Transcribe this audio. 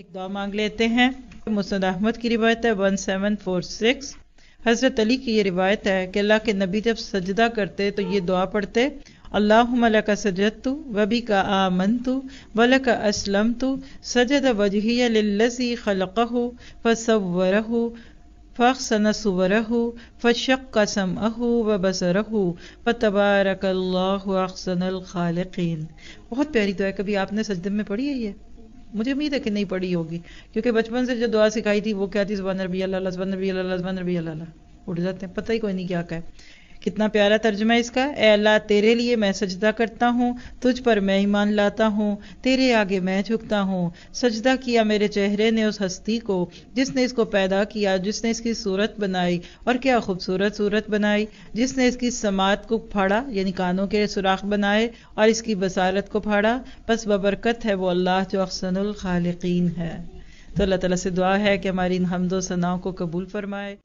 एक दुआ मांग लेते हैं मुसद अहमद की रिवायत है वन सेवन फोर सिक्स हज़रत अली की ये रिवायत है कि अल्लाह के नबी जब सजदा करते तो ये दुआ पढ़ते अल्लाह का सजत तू वबी का आमन तू वल का असलम तू सजद वजही खलक़ हो फसवर हो फ़सन सुवरहु फ़शक का समअहु व बसरहु व तबारक अक्सन खालकिन बहुत प्यारी दुआ कभी आपने सजदे में पढ़ी है ये मुझे उम्मीद है कि नहीं पढ़ी होगी क्योंकि बचपन से जो दुआ सिखाई थी वो क्या थी जबान रबी अल्लाह जबान रबी अल्लाह जबान रबी अल्लाह उठ जाते हैं पता ही कोई नहीं क्या कहे कितना प्यारा तर्जमा इसका ए अल्लाह तेरे लिए मैं सजदा करता हूँ तुझ पर मैं ईमान लाता हूँ तेरे आगे मैं झुकता हूँ सजदा किया मेरे चेहरे ने उस हस्ती को जिसने इसको पैदा किया जिसने इसकी सूरत बनाई और क्या खूबसूरत सूरत बनाई जिसने इसकी समात को फाड़ा यानी कानों के सुराख बनाए और इसकी बसारत को फाड़ा बस बबरकत है वो अल्लाह जो अफसनुल खालिकीन है तो अल्लाह तला से दुआ है कि हमारी इन हमदो सनाओं को कबूल फरमाए